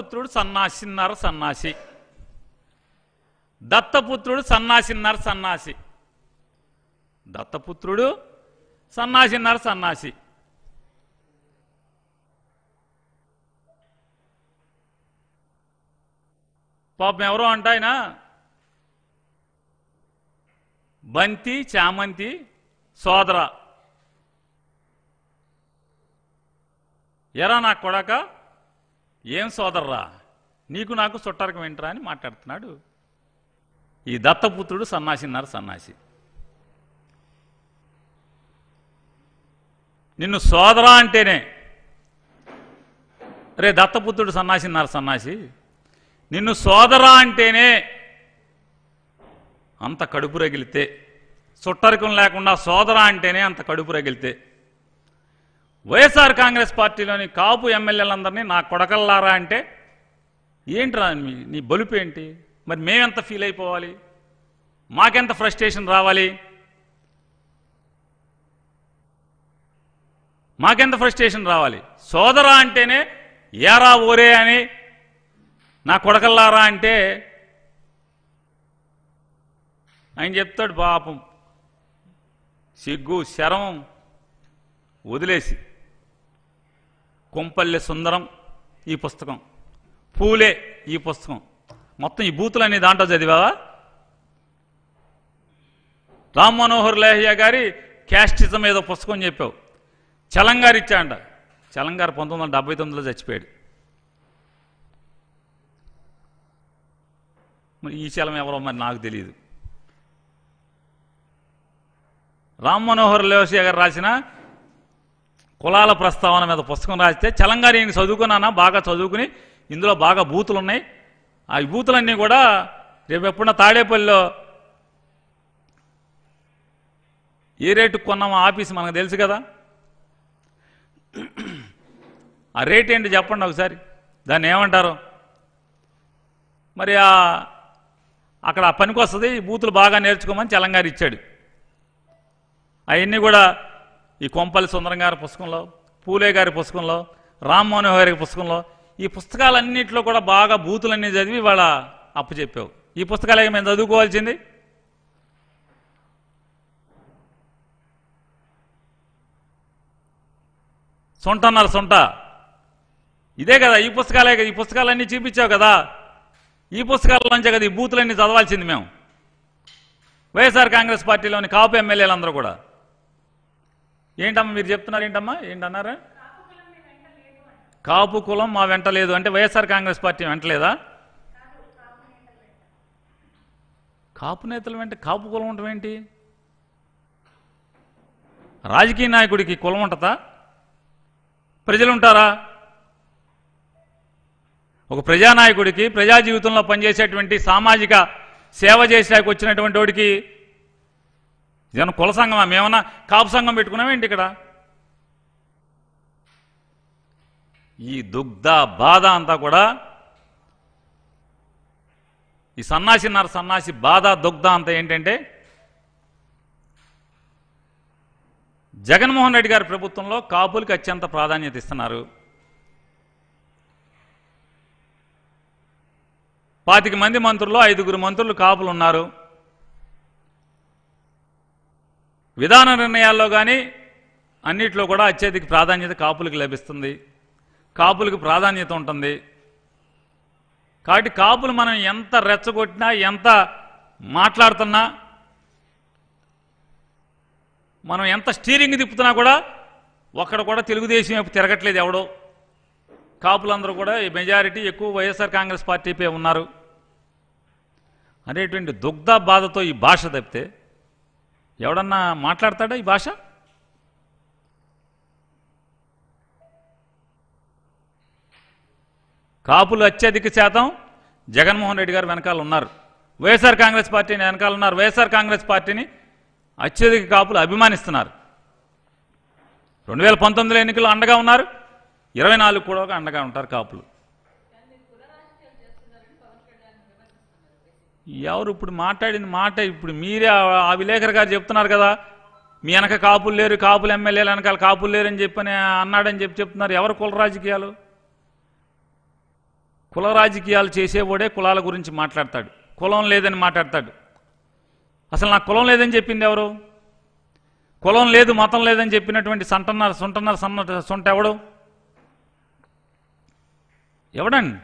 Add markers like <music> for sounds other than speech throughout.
దత్తపుత్రుడు సన్నాసిన్నర సన్నాసి దత్తపుత్రుడు సన్నాసిన్నర సన్నాసి దత్తపుత్రుడు సన్నాసిన్నర సన్నాసి పాపం ఎవరో అంట ఆయన బంతి చామంతి సోదర ఎరా నా కొడక ఏం సోదర్రా నీకు నాకు చుట్టారకం ఏంట్రా అని మాట్లాడుతున్నాడు ఈ దత్తపుత్రుడు సన్నాసిన్నారు సన్నాసి నిన్ను సోదరా అంటేనే రే దత్తపుత్రుడు సన్నాసిన్నారు సన్నాసి నిన్ను సోదరా అంటేనే అంత కడుపు రగిలితే చుట్టరికం లేకుండా సోదరా అంటేనే అంత కడుపు రగిలితే వైఎస్ఆర్ కాంగ్రెస్ పార్టీలోని కాపు ఎమ్మెల్యేలందరినీ నా కొడకల్లారా అంటే ఏంట్రా మీ నీ బలుపు ఏంటి మరి మేమెంత ఫీల్ అయిపోవాలి మాకెంత ఫ్రస్ట్రేషన్ రావాలి మాకెంత ఫ్రస్ట్రేషన్ రావాలి సోదరా అంటేనే ఏరా ఓరే అని నా కొడకల్లారా అంటే ఆయన చెప్తాడు పాపం సిగ్గు శరం వదిలేసి కొంపల్లె సుందరం ఈ పుస్తకం పూలే ఈ పుస్తకం మొత్తం ఈ బూతులు అనే దాంట్లో చదివావా రామ్ మనోహర్ లేహయ్య గారి క్యాస్టిజం ఏదో పుస్తకం చెప్పావు చలంగారు ఇచ్చాడ చలంగారు పంతొమ్మిది వందల డెబ్బై తొమ్మిదిలో చచ్చిపోయాడు మరి ఈ చలం ఎవరో మరి నాకు తెలియదు రామ్ మనోహర్ లేహయ్య గారు రాసిన కులాల ప్రస్తావన మీద పుస్తకం రాస్తే చలంగా నేను చదువుకున్నానా బాగా చదువుకుని ఇందులో బాగా బూతులు ఉన్నాయి ఆ బూతులన్నీ కూడా రేపు ఎప్పుడన్నా తాడేపల్లిలో ఏ రేటు కొన్నామో ఆఫీస్ మనకు తెలుసు కదా ఆ రేట్ ఏంటి చెప్పండి ఒకసారి దాన్ని ఏమంటారు మరి ఆ అక్కడ పనికి వస్తుంది బూతులు బాగా నేర్చుకోమని చలంగారు ఇచ్చాడు అవన్నీ కూడా ఈ కొంపల్లి సుందరం గారి పుస్తకంలో పూలే గారి పుస్తకంలో రామ్ మనోహర్ గారి పుస్తకంలో ఈ పుస్తకాలన్నింటిలో కూడా బాగా బూతులన్నీ చదివి వాళ్ళ అప్పు చెప్పావు ఈ పుస్తకాలే మేము చదువుకోవాల్సింది సొంట అన్నారు సొంట ఇదే కదా ఈ పుస్తకాలే కదా ఈ పుస్తకాలన్నీ చూపించావు కదా ఈ పుస్తకాల నుంచే కదా ఈ బూతులన్నీ చదవాల్సింది మేము వైఎస్ఆర్ కాంగ్రెస్ పార్టీలోని కాపు ఎమ్మెల్యేలందరూ కూడా ఏంటమ్మా మీరు చెప్తున్నారు ఏంటమ్మా ఏంటన్నారు కాపు కులం మా వెంట లేదు అంటే వైఎస్ఆర్ కాంగ్రెస్ పార్టీ వెంటలేదా కాపు నేతలు వెంట కాపు కులం ఉండటం ఏంటి రాజకీయ నాయకుడికి కులం ఉంటుందా ప్రజలు ఉంటారా ఒక ప్రజానాయకుడికి ప్రజా జీవితంలో పనిచేసేటువంటి సామాజిక సేవ చేసేకి వచ్చినటువంటి వాడికి ఇదేమన్నా కుల సంఘమా మేమన్నా కాపు సంఘం పెట్టుకున్నామేంటి ఇక్కడ ఈ దుగ్ధ బాధ అంతా కూడా ఈ సన్నాసి నర సన్నాసి బాధ దుగ్ధ అంతా ఏంటంటే జగన్మోహన్ రెడ్డి గారి ప్రభుత్వంలో కాపులకి అత్యంత ప్రాధాన్యత ఇస్తున్నారు పాతిక మంది మంత్రుల్లో ఐదుగురు మంత్రులు కాపులు ఉన్నారు విధాన నిర్ణయాల్లో కానీ అన్నిట్లో కూడా అత్యధిక ప్రాధాన్యత కాపులకు లభిస్తుంది కాపులకు ప్రాధాన్యత ఉంటుంది కాబట్టి కాపులు మనం ఎంత రెచ్చగొట్టినా ఎంత మాట్లాడుతున్నా మనం ఎంత స్టీరింగ్ తిప్పుతున్నా కూడా ఒక్కడ కూడా తెలుగుదేశం వైపు తిరగట్లేదు ఎవడో కాపులందరూ కూడా ఈ మెజారిటీ ఎక్కువ వైఎస్ఆర్ కాంగ్రెస్ పార్టీపై ఉన్నారు అనేటువంటి దుగ్ధ బాధతో ఈ భాష తప్పితే ఎవడన్నా మాట్లాడతాడా ఈ భాష కాపులు అత్యధిక శాతం జగన్మోహన్ రెడ్డి గారు వెనకాల ఉన్నారు వైఎస్ఆర్ కాంగ్రెస్ పార్టీని వెనకాల ఉన్నారు వైఎస్ఆర్ కాంగ్రెస్ పార్టీని అత్యధిక కాపులు అభిమానిస్తున్నారు రెండు వేల పంతొమ్మిదిలో ఎన్నికలు అండగా ఉన్నారు ఇరవై నాలుగు కూడా అండగా ఉంటారు కాపులు ఎవరు ఇప్పుడు మాట్లాడిన మాట ఇప్పుడు మీరే ఆ విలేకరు గారు చెప్తున్నారు కదా మీ వెనక కాపులు లేరు కాపులు ఎమ్మెల్యేలు వెనకాల కాపులు లేరని చెప్పని అన్నాడని చెప్పి చెప్తున్నారు ఎవరు కుల రాజకీయాలు కుల రాజకీయాలు చేసేవాడే కులాల గురించి మాట్లాడతాడు కులం లేదని మాట్లాడతాడు అసలు నాకు కులం లేదని చెప్పింది ఎవరు కులం లేదు మతం లేదని చెప్పినటువంటి సంటన్నారు సుంటన్నారు సన్న సొంట ఎవడు ఎవడండి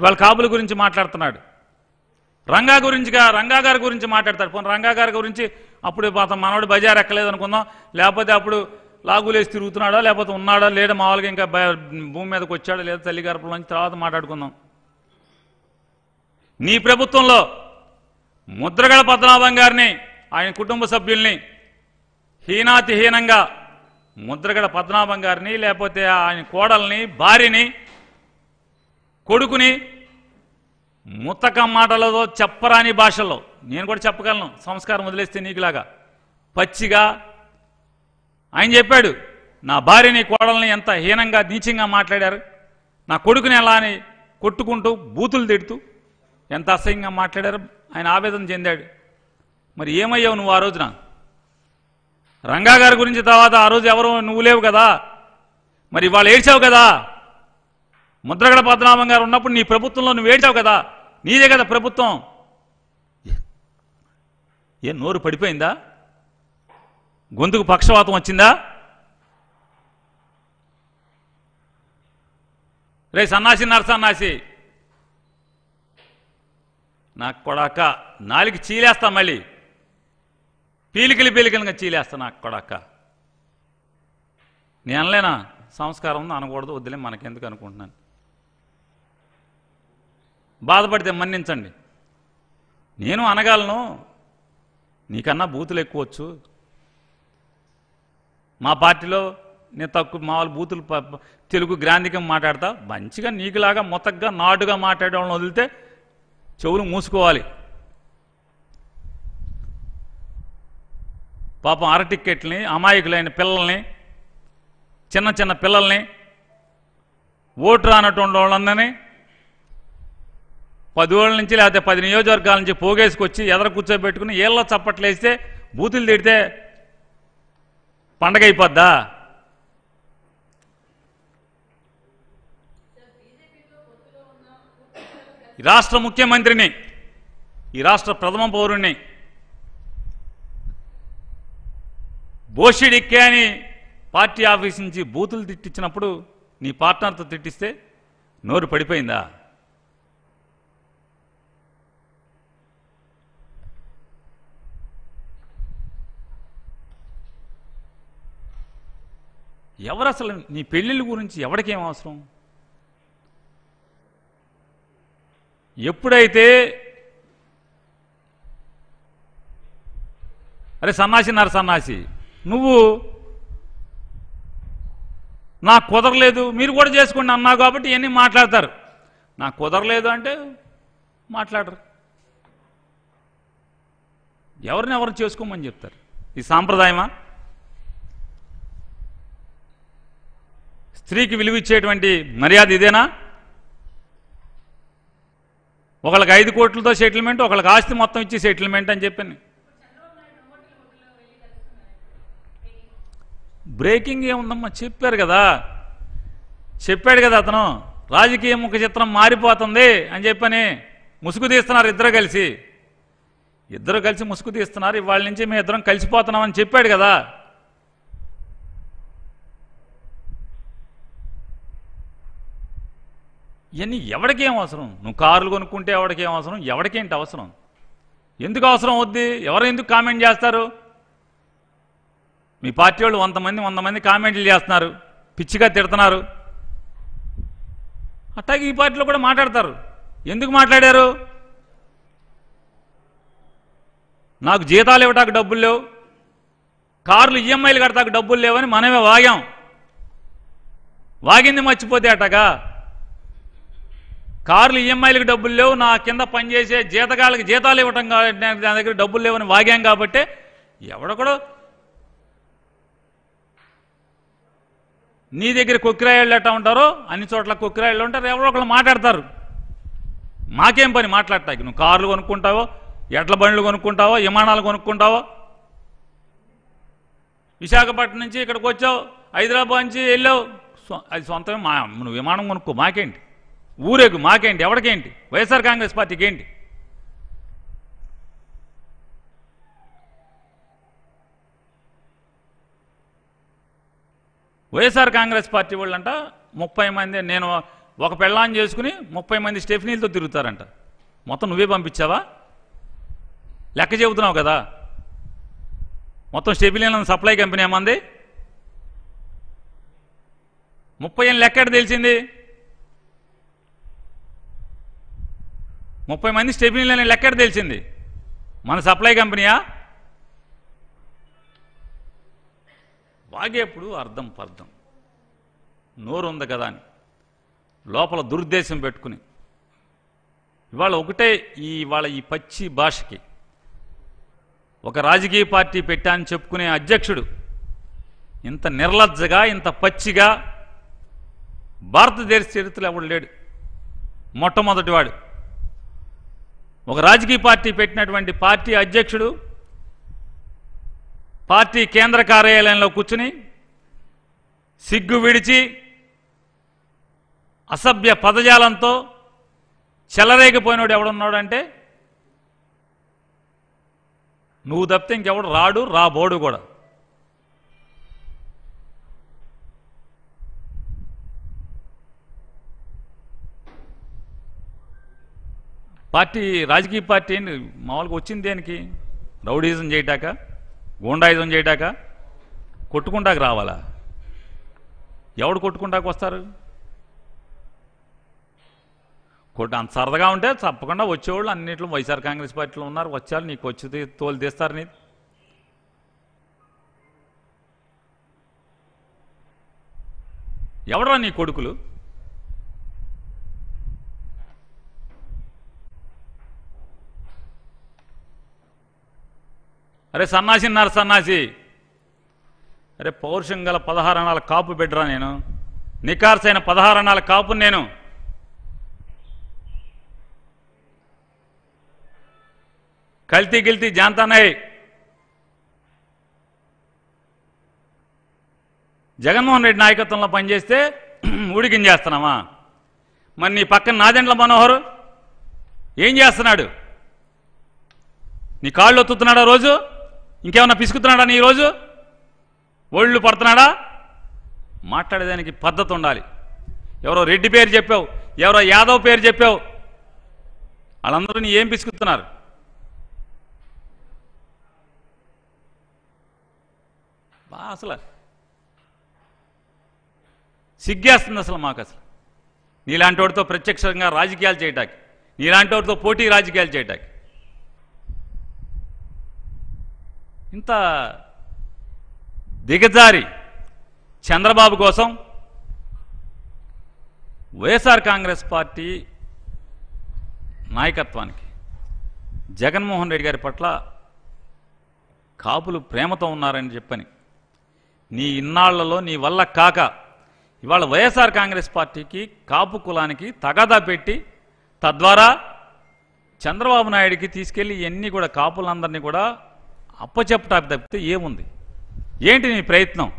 ఇవాళ కాపుల గురించి మాట్లాడుతున్నాడు రంగా గురించిగా రంగా గారి గురించి మాట్లాడతాడు పోనీ రంగా గారి గురించి అప్పుడు పాత మనవాడు బజార్ ఎక్కలేదు అనుకుందాం లేకపోతే అప్పుడు లాగులేసి తిరుగుతున్నాడా లేకపోతే ఉన్నాడా లేడా మామూలుగా ఇంకా భూమి మీదకి వచ్చాడా లేదా తల్లి నుంచి తర్వాత మాట్లాడుకుందాం నీ ప్రభుత్వంలో ముద్రగడ పద్మనాభం గారిని ఆయన కుటుంబ సభ్యుల్ని హీనాతిహీనంగా ముద్రగడ పద్మనాభం గారిని లేకపోతే ఆయన కోడల్ని భార్యని కొడుకుని ముతక మాటలతో చెప్పరాని భాషలో నేను కూడా చెప్పగలను సంస్కారం వదిలేస్తే నీకులాగా పచ్చిగా ఆయన చెప్పాడు నా భార్యని కోడల్ని ఎంత హీనంగా నీచంగా మాట్లాడారు నా కొడుకుని ఎలా అని కొట్టుకుంటూ బూతులు తిడుతూ ఎంత అసహ్యంగా మాట్లాడారు ఆయన ఆవేదన చెందాడు మరి ఏమయ్యావు నువ్వు ఆ రోజున రంగా గారి గురించి తర్వాత ఆ రోజు ఎవరు నువ్వు లేవు కదా మరి వాళ్ళు ఏడ్చావు కదా ముద్రగడ పద్మనాభం గారు ఉన్నప్పుడు నీ ప్రభుత్వంలో నువ్వు ఏడ్చావు కదా నీదే కదా ప్రభుత్వం ఏ నోరు పడిపోయిందా గొంతుకు పక్షవాతం వచ్చిందా రే సన్నాసి నరసన్నాసి నాకు కొడాక నాలుగు చీలేస్తా మళ్ళీ పీలికలి పీలికలుగా చీలేస్తా నాకు కొడాక నేను అనలేనా సంస్కారం ఉందో అనకూడదు వద్దులే మనకెందుకు అనుకుంటున్నాను బాధపడితే మన్నించండి నేను అనగలను నీకన్నా బూతులు ఎక్కువచ్చు మా పార్టీలో నేను తక్కువ మామూలు బూతులు తెలుగు గ్రాంధికం మాట్లాడతా మంచిగా నీకులాగా మొత్తగా నాటుగా మాట్లాడడం వదిలితే చెవులు మూసుకోవాలి పాపం అర టిక్కెట్ని అమాయకులైన పిల్లల్ని చిన్న చిన్న పిల్లల్ని ఓటు రానటువంటి వాళ్ళందరినీ పదివేల నుంచి లేకపోతే పది నియోజకవర్గాల నుంచి పోగేసుకొచ్చి ఎదర కూర్చోబెట్టుకుని ఏళ్ళ చప్పట్లేస్తే బూతులు తిడితే పండగ అయిపోద్దా రాష్ట్ర ముఖ్యమంత్రిని ఈ రాష్ట్ర ప్రథమ పౌరుణ్ణి బోషిడిక్కే అని పార్టీ ఆఫీస్ నుంచి బూతులు తిట్టించినప్పుడు నీ పార్ట్నర్తో తిట్టిస్తే నోరు పడిపోయిందా ఎవరు అసలు నీ పెళ్ళిళ్ళ గురించి ఎవరికేం అవసరం ఎప్పుడైతే అరే సన్నాసి నర సన్నాసి నువ్వు నాకు కుదరలేదు మీరు కూడా చేసుకోండి అన్నా కాబట్టి ఇవన్నీ మాట్లాడతారు నాకు కుదరలేదు అంటే మాట్లాడరు ఎవరిని ఎవరు చేసుకోమని చెప్తారు ఈ సాంప్రదాయమా స్త్రీకి విలువ ఇచ్చేటువంటి మర్యాద ఇదేనా ఒకళ్ళకి ఐదు కోట్లతో సెటిల్మెంట్ ఒకళ్ళకి ఆస్తి మొత్తం ఇచ్చి సెటిల్మెంట్ అని చెప్పాను బ్రేకింగ్ ఏముందమ్మా చెప్పారు కదా చెప్పాడు కదా అతను రాజకీయ ముఖ చిత్రం మారిపోతుంది అని చెప్పని ముసుగు తీస్తున్నారు ఇద్దరు కలిసి ఇద్దరు కలిసి ముసుగు తీస్తున్నారు ఇవాళ నుంచి మేము ఇద్దరం కలిసిపోతున్నామని చెప్పాడు కదా ఇవన్నీ ఎవడికేం అవసరం నువ్వు కార్లు కొనుక్కుంటే ఎవడికేం అవసరం ఎవడికేంటి అవసరం ఎందుకు అవసరం అవుద్ది ఎవరు ఎందుకు కామెంట్ చేస్తారు మీ పార్టీ వాళ్ళు వంద మంది వంద మంది కామెంట్లు చేస్తున్నారు పిచ్చిగా తిడుతున్నారు అట్లాగే ఈ పార్టీలో కూడా మాట్లాడతారు ఎందుకు మాట్లాడారు నాకు జీతాలు ఇవ్వటానికి డబ్బులు లేవు కార్లు ఈఎంఐలు కడతాకు డబ్బులు లేవని మనమే వాగాం వాగింది మర్చిపోతే అటగా కార్లు ఈఎంఐలకు e డబ్బులు లేవు నా కింద పనిచేసే జీతకాలకు జీతాలు ఇవ్వటం దాని దగ్గర డబ్బులు లేవని వాగాం కాబట్టి ఎవడొకడు నీ దగ్గర కొక్కిరాయిళ్ళు ఎట్టా ఉంటారో అన్ని చోట్ల కొక్కిరాయిళ్ళు ఉంటారు ఎవరో ఒకళ్ళు మాట్లాడతారు మాకేం పని మాట్లాడతాకి నువ్వు కార్లు కొనుక్కుంటావో ఎడ్ల బండ్లు కొనుక్కుంటావో విమానాలు కొనుక్కుంటావో విశాఖపట్నం నుంచి ఇక్కడికి వచ్చావు హైదరాబాద్ నుంచి వెళ్ళావు అది సొంతమే మా నువ్వు విమానం కొనుక్కో మాకేంటి ఊరేగు మాకేంటి ఎవరికేంటి వైఎస్ఆర్ కాంగ్రెస్ పార్టీకి ఏంటి వైఎస్ఆర్ కాంగ్రెస్ పార్టీ వాళ్ళంట ముప్పై మంది నేను ఒక పెళ్ళాన్ని చేసుకుని ముప్పై మంది స్టెఫినీలతో తిరుగుతారంట మొత్తం నువ్వే పంపించావా లెక్క చెబుతున్నావు కదా మొత్తం స్టెఫినీలను సప్లై కంపెనీ ఏమంది ముప్పై ఏం లెక్క తెలిసింది ముప్పై మంది అనే లెక్కడ తెలిసింది మన సప్లై కంపెనీయా వాగేప్పుడు అర్థం పర్థం నోరు ఉంది కదా అని లోపల దురుద్దేశం పెట్టుకుని ఇవాళ ఒకటే ఈ ఇవాళ ఈ పచ్చి భాషకి ఒక రాజకీయ పార్టీ పెట్టా అని చెప్పుకునే అధ్యక్షుడు ఇంత నిర్లజ్జగా ఇంత పచ్చిగా భారతదేశ చరిత్రలో ఎవడు లేడు మొట్టమొదటివాడు ఒక రాజకీయ పార్టీ పెట్టినటువంటి పార్టీ అధ్యక్షుడు పార్టీ కేంద్ర కార్యాలయంలో కూర్చుని సిగ్గు విడిచి అసభ్య పదజాలంతో చెలరేగిపోయినాడు ఎవడున్నాడంటే నువ్వు తప్పితే ఇంకెవడు రాడు రాబోడు కూడా పార్టీ రాజకీయ పార్టీ మామూలుగా వచ్చింది దేనికి రౌడీజం చేయటాక గూండాయిజం చేయటాక కొట్టుకుంటాక రావాలా ఎవడు కొట్టుకుంటాక వస్తారు కొట్టు అంత సరదాగా ఉంటే తప్పకుండా వచ్చేవాళ్ళు అన్నింటిలో వైఎస్ఆర్ కాంగ్రెస్ పార్టీలో ఉన్నారు వచ్చారు నీకు వచ్చి తోలు తీస్తారు నీ ఎవడరా నీ కొడుకులు అరే సన్నాసి నర సన్నాసి అరే పౌరుషం గల పదహారణాల కాపు బిడ్డరా నేను నికార్సైన పదహారణాల కాపు నేను కల్తీ గిల్తీ జాంతానయ్ జగన్మోహన్ రెడ్డి నాయకత్వంలో పనిచేస్తే ఉడికించేస్తున్నామా <clears throat> మరి నీ పక్కన నాదెండ్ల మనోహర్ ఏం చేస్తున్నాడు నీ కాళ్ళు ఒత్తుతున్నాడా రోజు ఇంకేమన్నా పిసుకుతున్నాడా నీ ఈరోజు ఒళ్ళు పడుతున్నాడా మాట్లాడేదానికి పద్ధతి ఉండాలి ఎవరో రెడ్డి పేరు చెప్పావు ఎవరో యాదవ్ పేరు చెప్పావు వాళ్ళందరూ నీ ఏం పిసుకుతున్నారు బా అసలు సిగ్గేస్తుంది అసలు మాకు అసలు నీలాంటి వాడితో ప్రత్యక్షంగా రాజకీయాలు చేయటానికి నీలాంటి వాడితో పోటీ రాజకీయాలు చేయటానికి ఇంత దిగజారి చంద్రబాబు కోసం వైఎస్ఆర్ కాంగ్రెస్ పార్టీ నాయకత్వానికి జగన్మోహన్ రెడ్డి గారి పట్ల కాపులు ప్రేమతో ఉన్నారని చెప్పని నీ ఇన్నాళ్లలో నీ వల్ల కాక ఇవాళ వైఎస్ఆర్ కాంగ్రెస్ పార్టీకి కాపు కులానికి తగాదా పెట్టి తద్వారా చంద్రబాబు నాయుడికి తీసుకెళ్ళి ఇవన్నీ కూడా కాపులందరినీ కూడా అప్పచెప్పటానికి తప్పితే ఏముంది ఏంటి నీ ప్రయత్నం